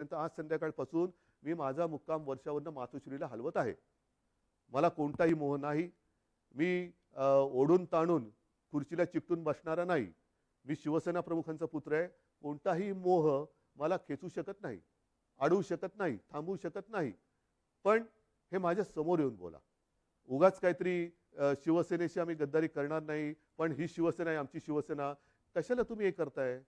आज संध्याकाळपासून मी माझा मुक्काम वर्षावरनं मातोश्रीला हलवत आहे मला कोणताही मोह नाही मी ओढून ताणून खुर्चीला चिकटून बसणारा नाही मी शिवसेना प्रमुखांचा पुत्र आहे कोणताही मोह मला खेचू शकत नाही अडवू शकत नाही थांबवू शकत नाही पण हे माझ्या समोर येऊन बोला उगाच काहीतरी शिवसेनेशी आम्ही गद्दारी करणार नाही पण ही शिवसेना आहे आमची शिवसेना कशाला तुम्ही हे करताय